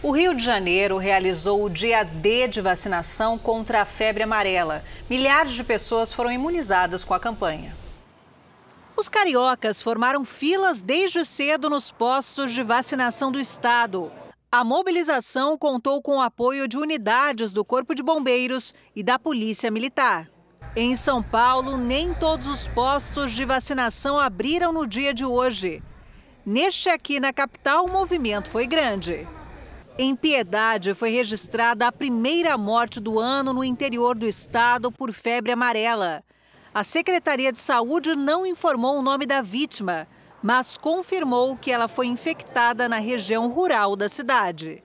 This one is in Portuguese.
O Rio de Janeiro realizou o dia D de vacinação contra a febre amarela. Milhares de pessoas foram imunizadas com a campanha. Os cariocas formaram filas desde cedo nos postos de vacinação do estado. A mobilização contou com o apoio de unidades do Corpo de Bombeiros e da Polícia Militar. Em São Paulo, nem todos os postos de vacinação abriram no dia de hoje. Neste aqui na capital, o movimento foi grande. Em Piedade, foi registrada a primeira morte do ano no interior do estado por febre amarela. A Secretaria de Saúde não informou o nome da vítima, mas confirmou que ela foi infectada na região rural da cidade.